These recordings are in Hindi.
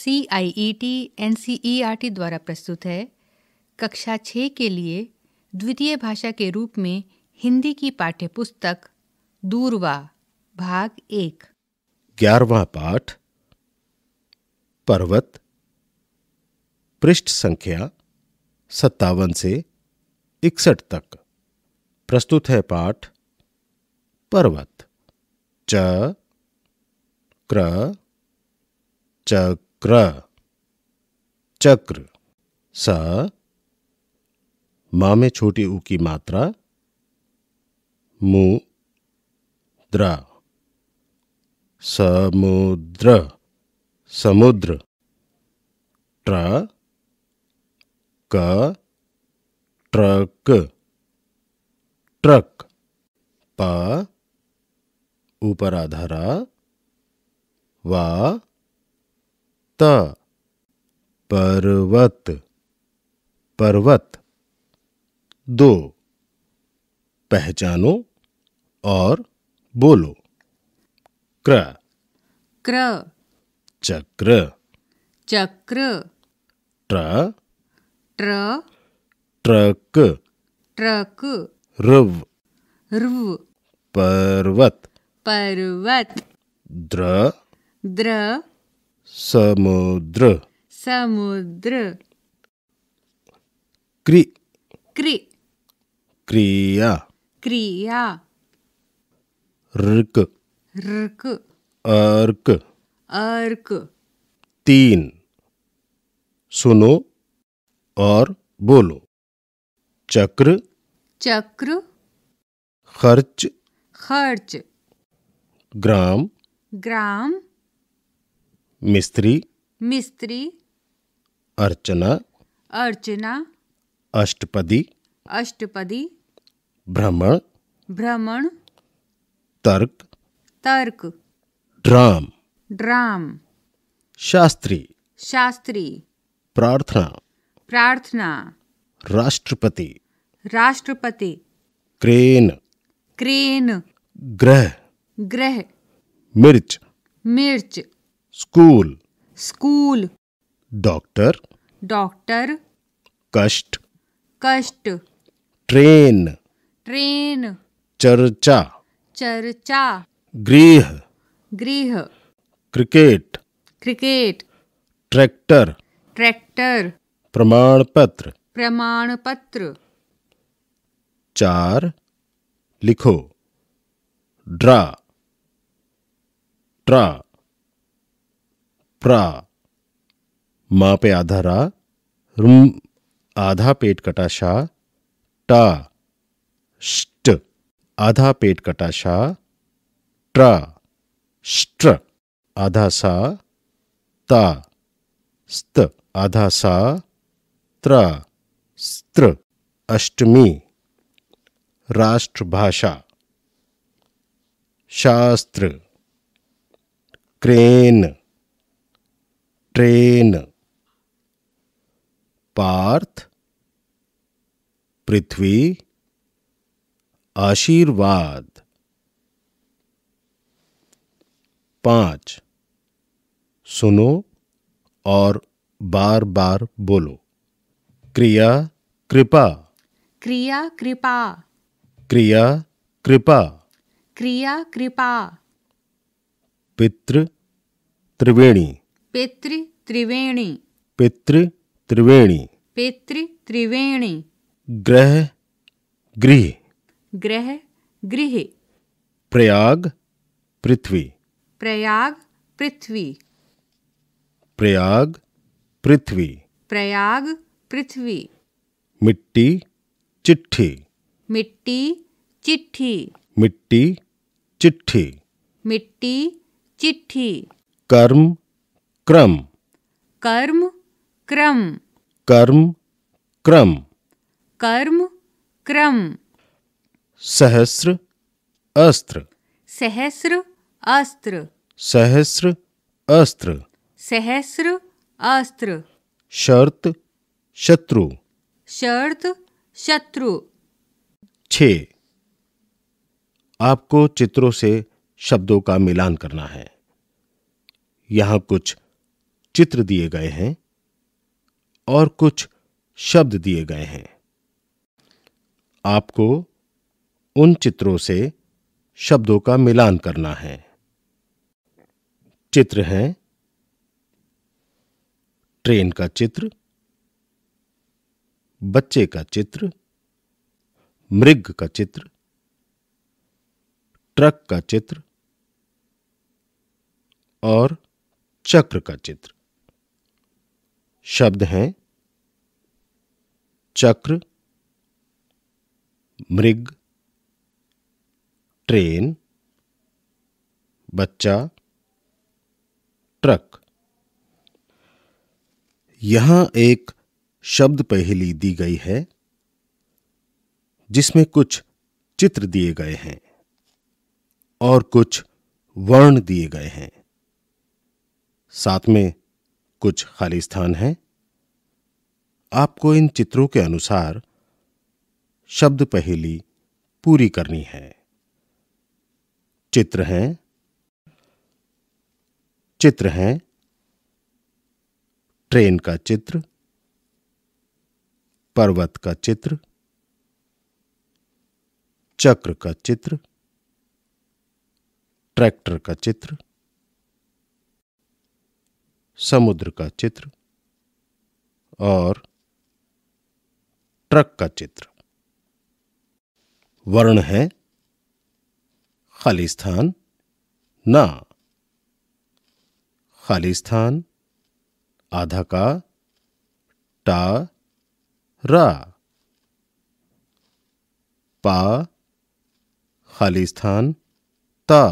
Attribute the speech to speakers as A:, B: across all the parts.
A: C I E T N C E R T द्वारा प्रस्तुत है कक्षा छ के लिए द्वितीय भाषा के रूप में हिंदी की पाठ्यपुस्तक दूरवा भाग एक
B: ग्यारहवा पाठ पर्वत पृष्ठ संख्या सत्तावन से इकसठ तक प्रस्तुत है पाठ पर्वत च क्र चक क्र चक्र स मा में छोटी ऊ की मात्रा द्र समुद्र समुद्र ट्र क ट्रक ट्रक प ऊपर आधारा वा पर्वत पर्वत पर्वत दो पहचानो और बोलो क्र क्र चक्र चक्र ट्र ट्र ट्रक ट्रक रव रव पर्वत
A: पर्वत द्र द्र
B: समुद्र
A: समुद्र क्रि क्रि क्रिया क्रिया रक रक अर्क अर्क
B: तीन सुनो और बोलो चक्र चक्र खर्च खर्च ग्राम ग्राम मिस्त्री मिस्त्री अर्चना अर्चना अष्टपदी अष्टपदी भ्रमण भ्रमण तर्क तर्क ड्राम ड्राम शास्त्री शास्त्री प्रार्थना प्रार्थना राष्ट्रपति
A: राष्ट्रपति क्रेन क्रेन ग्रह ग्रह मिर्च मिर्च स्कूल स्कूल डॉक्टर डॉक्टर कष्ट कष्ट ट्रेन ट्रेन चर्चा चर्चा गृह गृह क्रिकेट क्रिकेट
B: ट्रैक्टर
A: ट्रैक्टर
B: प्रमाण पत्र
A: प्रमाण पत्र
B: चार लिखो ड्रा ड्रा प्रा मा पे आधा रा रुम आधा पेट कटा शा टा ष्ट आधा पेट कटा शा ट्रा ष्ट्र आधा सा ता स्त आधा सा त्रा स्त्र अष्टमी राष्ट्रभाषा शास्त्र क्रेन ट्रेन पार्थ पृथ्वी आशीर्वाद पांच सुनो और बार बार बोलो क्रिया कृपा
A: क्रिया कृपा
B: क्रिया कृपा
A: क्रिया कृपा
B: पितृ त्रिवेणी
A: पेतृ त्रिवेणी
B: पितृ त्रिवेणी
A: पेतृ त्रिवेणी
B: ग्रह गृह
A: ग्रह गृह
B: प्रयाग पृथ्वी
A: प्रयाग पृथ्वी
B: प्रयाग पृथ्वी
A: प्रयाग पृथ्वी
B: मिट्टी चिट्ठी
A: मिट्टी चिट्ठी
B: मिट्टी चिट्ठी
A: मिट्टी चिट्ठी
B: कर्म क्रम
A: कर्म क्रम
B: कर्म क्रम
A: कर्म क्रम
B: सहस्र अस्त्र
A: सहस्र अस्त्र
B: सहस्र अस्त्र
A: सहस्र अस्त्र
B: शर्त शत्रु
A: शर्त शत्रु
B: छे आपको चित्रों से शब्दों का मिलान करना है यहां कुछ चित्र दिए गए हैं और कुछ शब्द दिए गए हैं आपको उन चित्रों से शब्दों का मिलान करना है चित्र हैं ट्रेन का चित्र बच्चे का चित्र मृग का चित्र ट्रक का चित्र और चक्र का चित्र शब्द हैं चक्र मृग ट्रेन बच्चा ट्रक यहां एक शब्द पहेली दी गई है जिसमें कुछ चित्र दिए गए हैं और कुछ वर्ण दिए गए हैं साथ में कुछ खाली स्थान हैं आपको इन चित्रों के अनुसार शब्द पहेली पूरी करनी है चित्र हैं चित्र हैं ट्रेन का चित्र पर्वत का चित्र चक्र का चित्र ट्रैक्टर का चित्र समुद्र का चित्र और ट्रक का चित्र वर्ण है खालिस्तान ना खालिस्तान आधा का टा रा पा खालिस्तान ता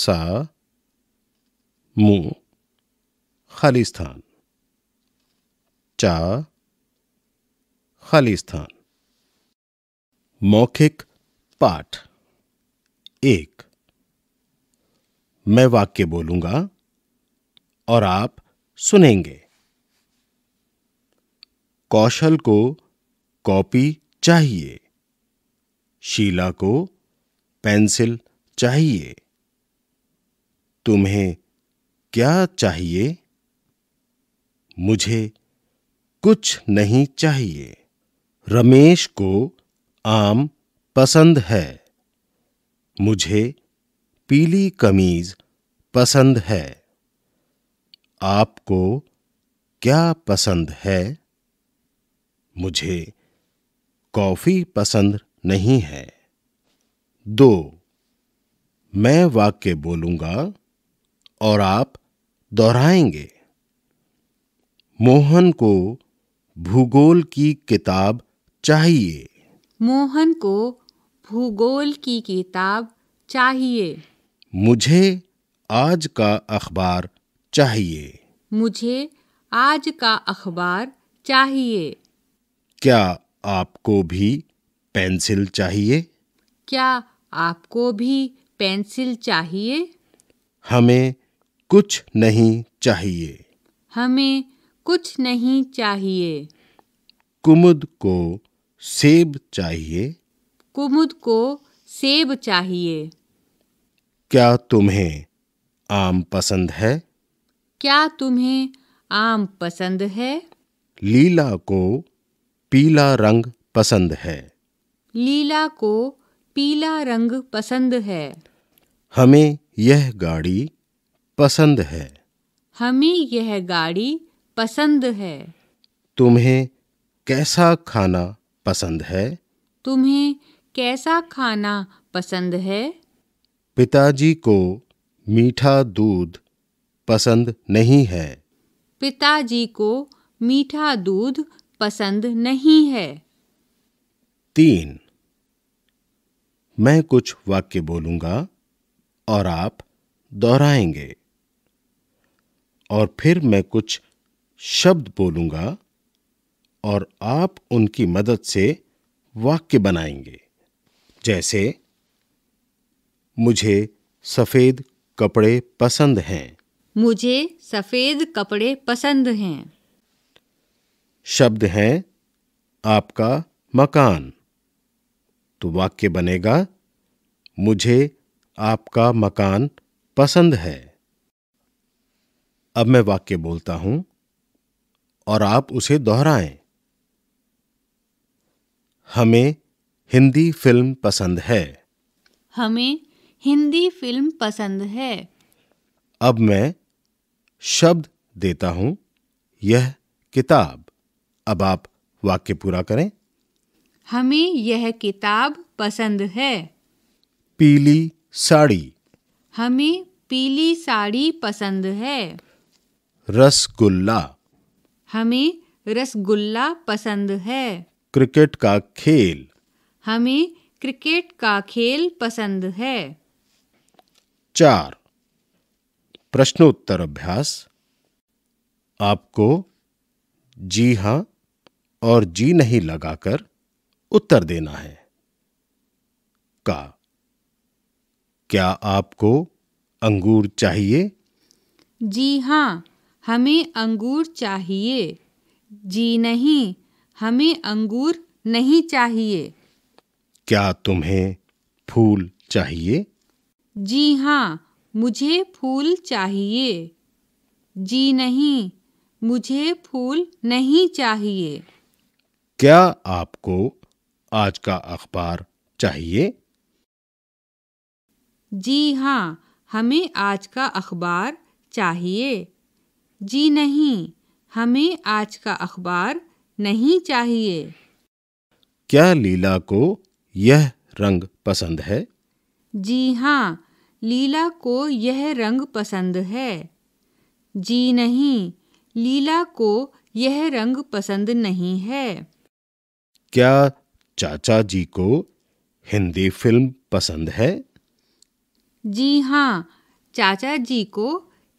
B: सा मुंह स्थान चा स्थान मौखिक पाठ एक मैं वाक्य बोलूंगा और आप सुनेंगे कौशल को कॉपी चाहिए शीला को पेंसिल चाहिए तुम्हें क्या चाहिए मुझे कुछ नहीं चाहिए रमेश को आम पसंद है मुझे पीली कमीज पसंद है आपको क्या पसंद है मुझे कॉफ़ी पसंद नहीं है दो मैं वाक्य बोलूँगा और आप दोहराएंगे मोहन को भूगोल की किताब चाहिए
A: मोहन को भूगोल की किताब चाहिए
B: मुझे आज का अखबार चाहिए
A: मुझे आज का अखबार चाहिए
B: क्या आपको भी पेंसिल चाहिए
A: क्या आपको भी पेंसिल चाहिए
B: हमें कुछ नहीं चाहिए
A: हमें कुछ नहीं चाहिए
B: कुमुद को सेब चाहिए
A: कुमुद को सेब चाहिए
B: क्या तुम्हें आम पसंद है
A: क्या तुम्हें आम पसंद है
B: लीला को पीला रंग पसंद है
A: लीला को पीला रंग पसंद है
B: हमें यह गाड़ी पसंद है
A: हमें यह गाड़ी पसंद है
B: तुम्हें कैसा खाना पसंद है
A: तुम्हें कैसा खाना पसंद है
B: पिताजी को मीठा दूध पसंद नहीं है
A: पिताजी को मीठा दूध पसंद नहीं है
B: तीन मैं कुछ वाक्य बोलूंगा और आप दोहराएंगे और फिर मैं कुछ शब्द बोलूंगा और आप उनकी मदद से वाक्य बनाएंगे जैसे मुझे सफ़ेद कपड़े पसंद हैं
A: मुझे सफ़ेद कपड़े पसंद हैं
B: शब्द हैं आपका मकान तो वाक्य बनेगा मुझे आपका मकान पसंद है अब मैं वाक्य बोलता हूं और आप उसे दोहराएं हमें हिंदी फिल्म पसंद है
A: हमें हिंदी फिल्म पसंद है
B: अब मैं शब्द देता हूं यह किताब अब आप वाक्य पूरा करें
A: हमें यह किताब पसंद है
B: पीली साड़ी
A: हमें पीली साड़ी पसंद है
B: रसगुल्ला
A: हमें रसगुल्ला पसंद है
B: क्रिकेट का खेल
A: हमें क्रिकेट का खेल पसंद है
B: चार प्रश्नोत्तर अभ्यास आपको जी हा और जी नहीं लगाकर उत्तर देना है का क्या आपको अंगूर चाहिए
A: जी हाँ हमें अंगूर चाहिए जी नहीं हमें अंगूर नहीं चाहिए
B: क्या तुम्हें फूल चाहिए
A: जी हाँ मुझे फूल चाहिए जी नहीं मुझे फूल नहीं चाहिए
B: क्या आपको आज का अखबार चाहिए
A: जी हाँ हमें आज का अखबार चाहिए जी नहीं हमें आज का अखबार नहीं चाहिए
B: क्या लीला को यह रंग पसंद है
A: जी हाँ लीला को यह रंग पसंद है जी नहीं लीला को यह रंग पसंद नहीं है
B: क्या चाचा जी को हिंदी फिल्म पसंद है
A: जी हाँ चाचा जी को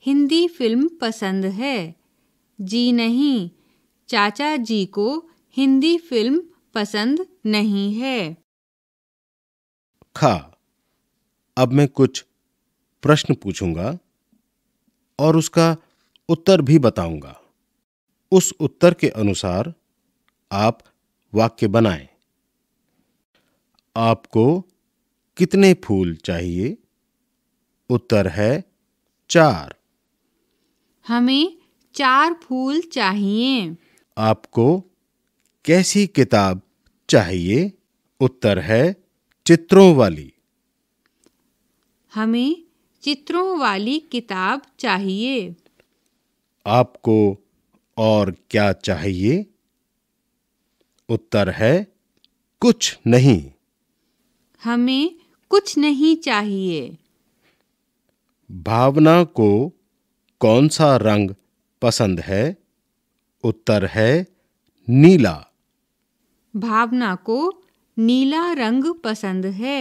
A: हिंदी फिल्म पसंद है जी नहीं चाचा जी को हिंदी फिल्म पसंद नहीं है
B: खा अब मैं कुछ प्रश्न पूछूंगा और उसका उत्तर भी बताऊंगा उस उत्तर के अनुसार आप वाक्य बनाएं। आपको कितने फूल चाहिए उत्तर है चार
A: हमें चार फूल चाहिए
B: आपको कैसी किताब चाहिए उत्तर है चित्रों वाली
A: हमें चित्रों वाली किताब चाहिए
B: आपको और क्या चाहिए उत्तर है कुछ नहीं
A: हमें कुछ नहीं चाहिए
B: भावना को कौन सा रंग पसंद है उत्तर है नीला
A: भावना को नीला रंग पसंद है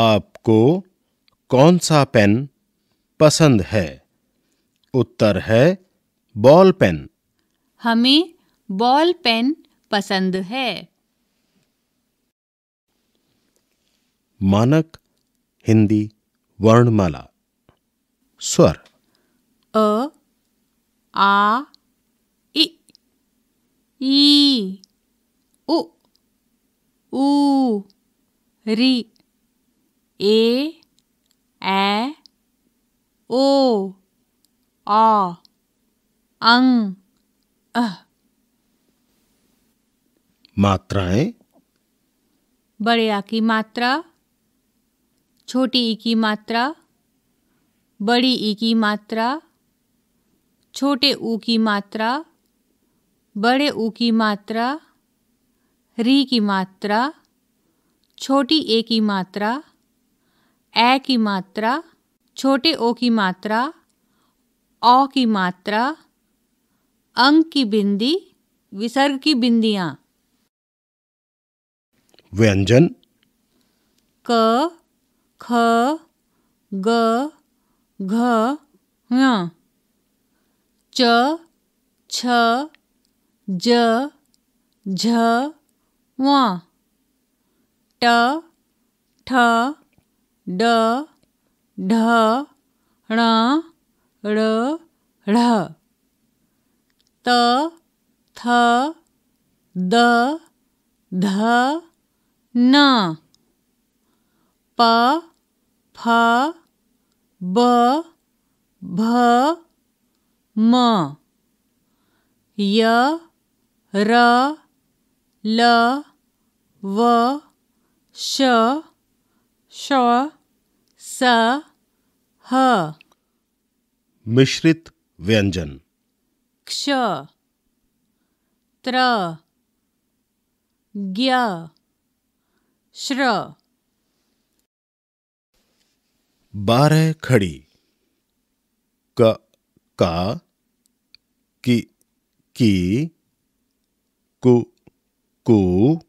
B: आपको कौन सा पेन पसंद है उत्तर है बॉल पेन
A: हमें बॉल पेन पसंद है
B: मानक हिंदी वर्णमाला स्वर
A: अ आ इ ई उ ऊ री ए ऐ ओ आ अंग अह
B: मात्राएं
A: बड़े आ की मात्रा छोटी ई की मात्रा बड़ी ई की मात्रा छोटे ऊ की मात्रा बड़े ऊ की मात्रा री की मात्रा छोटी ए की मात्रा ए की मात्रा छोटे ओ की मात्रा औ की मात्रा अंक की बिंदी विसर्ग की बिंदियां व्यंजन क ख ग घ च छ ज झ व ट ठ ड ढ ण ळ ळ त थ द ध न प फ ब भ म य र ल व श श स ह
B: मिश्रित व्यंजन
A: क्ष त्र ज्ञ श्र
B: बारह खड़ी क 꾸까 끼, 끼, 꾸, 꾸,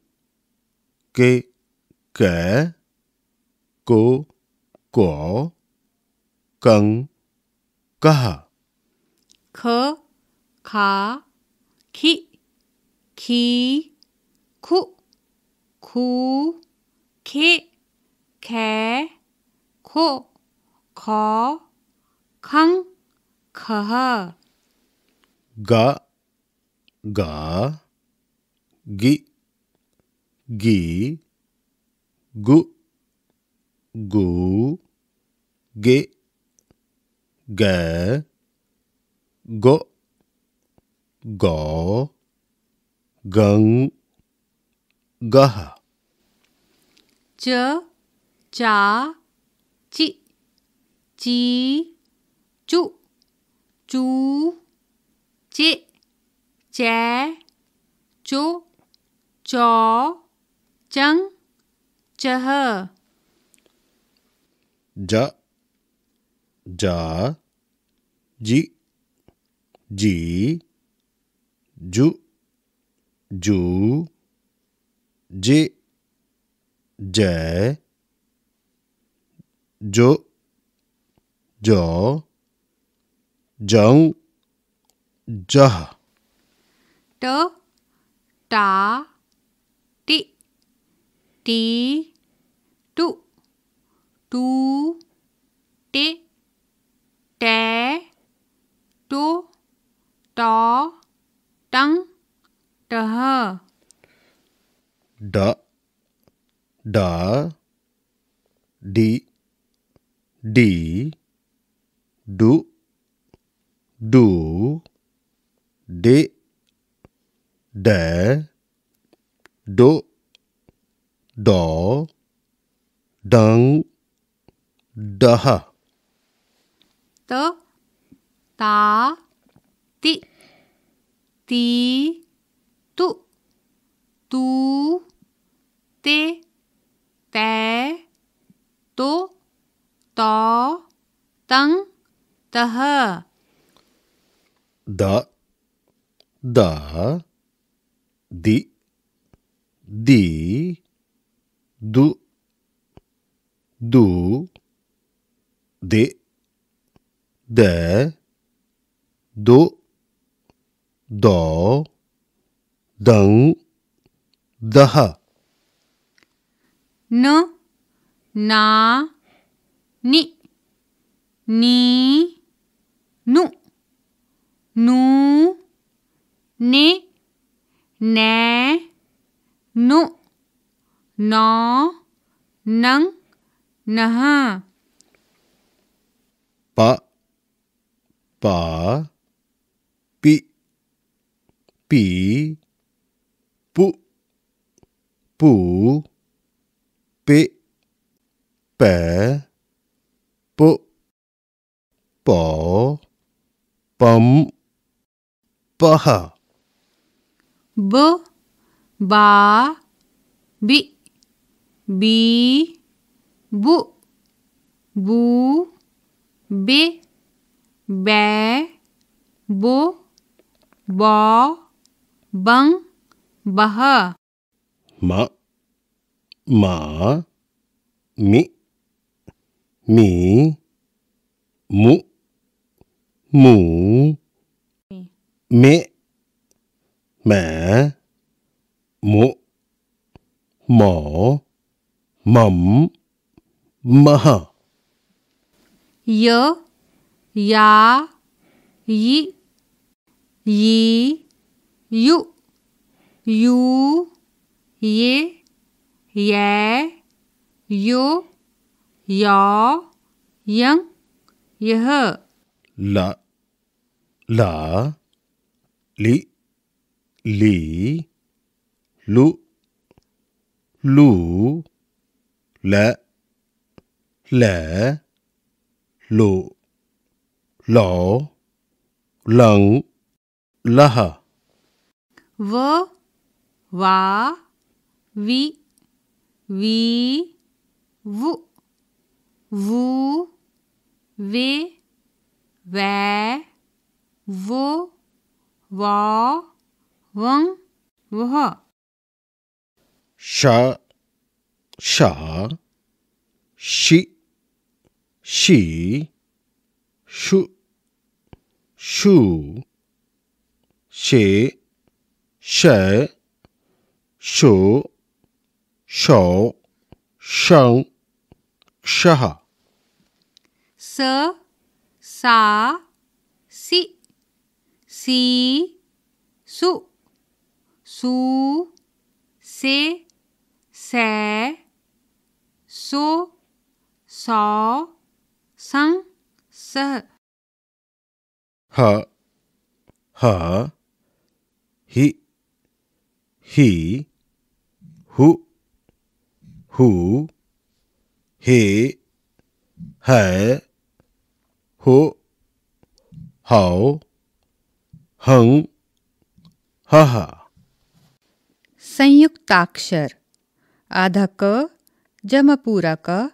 B: 깨, 깨, 꾸, 꾸, 끙, 까.
A: 그, 가, 기, 기, 구, 구, 기, 개, 고, 거, 강, खः
B: ग ग गि गी गु गु गे ग गो गौ गं गह
A: च चा चि ची चु चू चे चै चो चौ चंग चह
B: जा जा जी जी जू जू जे जय जो जो जऊ जह
A: ट टा टि टी टू टू टे टे टो टो टंग टह
B: ड ड डी डी डू do, de, de, do, do, dang, dah.
A: To, ta, ti, ti, tu, tu, te, te, to, to, tang, tah.
B: da, da, di, di, du, du, de, de, do, do, dang, daha.
A: N, na, ni, ni, nu. नू ने नै नु नौ नंग नह
B: प पा पी पी पु पू पे पे पु पौ पम बह
A: ब बा बि बी बु बू बे बै बो बौ बं बह म
B: मा मि मी मु मू mẹ mẹ mụ mổ mầm, mơ
A: yớ giá yí yí yu yu yé yé yu gió yấn yơ
B: lợ lợ lý lý lũ lũ lệ lệ lụ lỗ lẫn lơ hờ
A: vớ vả vi vi vụ vu vê vẽ vô 哇，王，哇，
B: 沙，沙，西，西，舒，舒，西，西，舒，舒，香，香，沙。
A: 四，四，四。si, su, su, se, se, so, saw, sang, se.
B: Her, ha, he, he, who, who, he, he, who, how, हं हः
A: संयुक्ताक्षर आधा क जमा पूरा क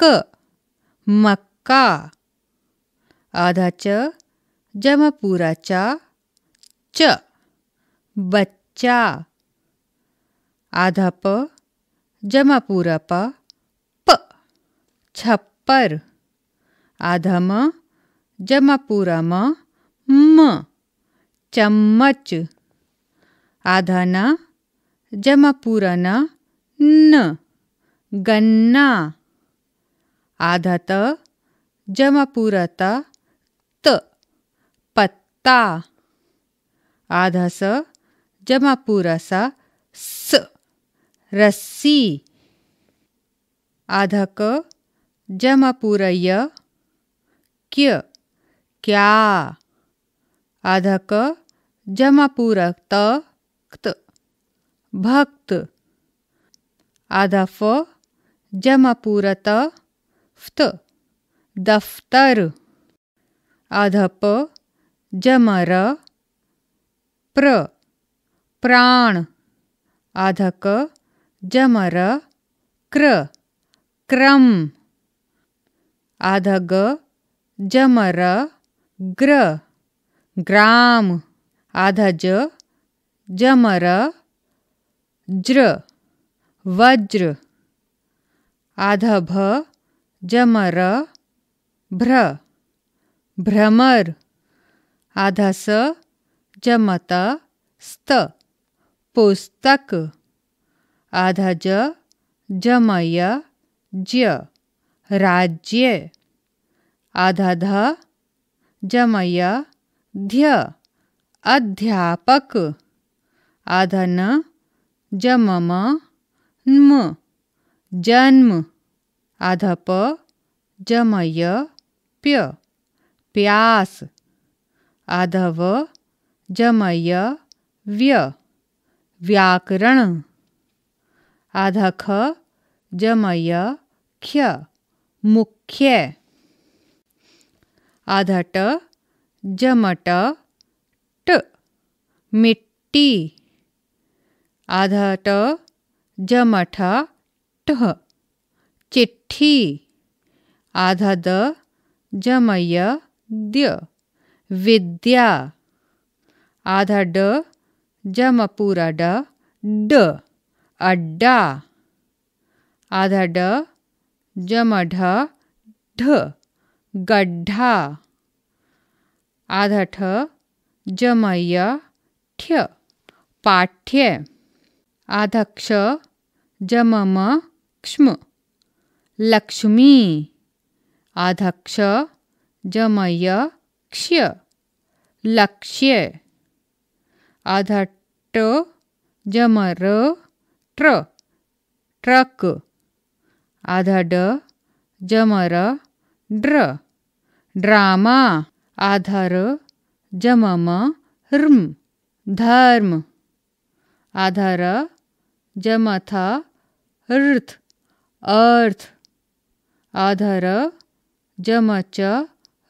A: क मक्का आधा च जमा पूरा चा च बच्चा आधा प जमा पूरा प प छप्पर आधा म जमा पूरा म म चम्मच न जमा पूरा न गन्ना आधत जमा पूरा त पत्ता आधस जमा सा स रस्सी आधक जमा पुरय क्य क्या आधा क जमा पूरक त क्त भक्त आधा फ जमा पूरा त फ्त दफ्तर आधा प जमा र प्र प्राण आधा क जमा र क्र क्रम आधा ग जमा र ग्र ग्राम आधा ज जमर ज्र वज्र आधा भ जमर भ्र भ्रमर आधा स जमत स्त पुस्तक आधा ज जमय ज्य राज्य आधा ध जमय ध्य अध्यापक अधन जमम न्म जन्म अधप जमय प्य प्यास अधव जमय व्य व्याकरण अधख जमय ख्य मुख्य अधट जमट ट मिट्टी आधा ट जमठ ठह चिट्ठी आधा द जमय द्य विद्या आधा ड जम पूरा ड ड अड्डा आधा ड जम ढ ढ गड्ढा आधा ठ जमय ठ्य पाठ्य आधा क्ष जमम क्ष्म लक्ष्मी आधा क्ष जमय क्ष्य लक्ष्य आधा ट जमर ट्र ट्रक आधा ड जमर ड्र ड्रामा आधर जमम हृम धर्म आधर जमथ हृथ अर्थ आधर जमच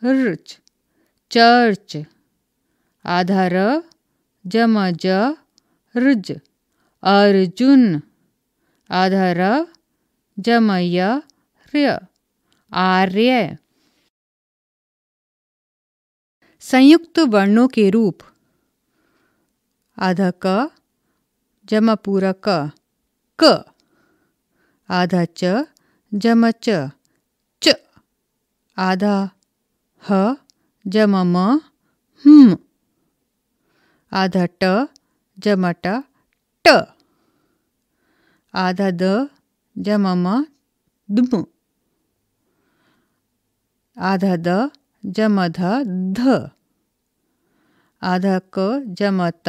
A: हृच चर्च आधर जमज ऋज अर्जुन आधर जमय ह्रय आर्य संयुक्त वर्णों के रूप आधा क जमा पूरा क क आधा च जमा च च आधा ह जमा म हम हम्म। आधा ट जमा ट ट आधा द जमा म दुम आधा द जमा ध ध ಅಧಕ ಜಮತ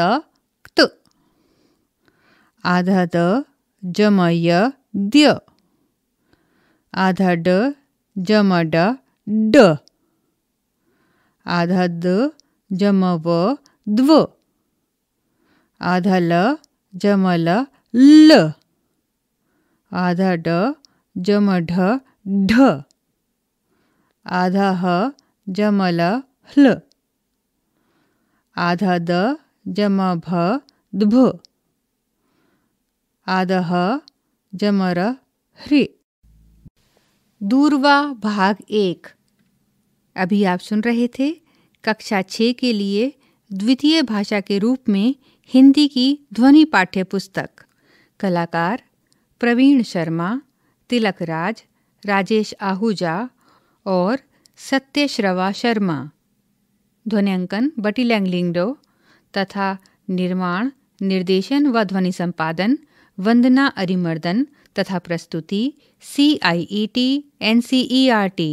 A: ಕ್ತ ಆಧದ ಜಮಯ ದ್ಯ ಆಧಡ ಜಮಡ ಡ ಆಧದ ಜಮವ ದ್ವ ಆಧಲ ಜಮಲ ಲ ಆಧಡ ಜಮಢ ಢ आधा ह जमल ह्ल आधा द जम भ दुभ आदह जमर ह्री दूरवा भाग एक अभी आप सुन रहे थे कक्षा छः के लिए द्वितीय भाषा के रूप में हिंदी की ध्वनि पाठ्य पुस्तक कलाकार प्रवीण शर्मा राज राजेश आहूजा और सत्यश्रवा शर्मा ध्वनियांकन बटी लैंगलिंगडो तथा निर्माण निर्देशन व ध्वनि संपादन वंदना अरिमर्दन तथा प्रस्तुति C I E T N C E R T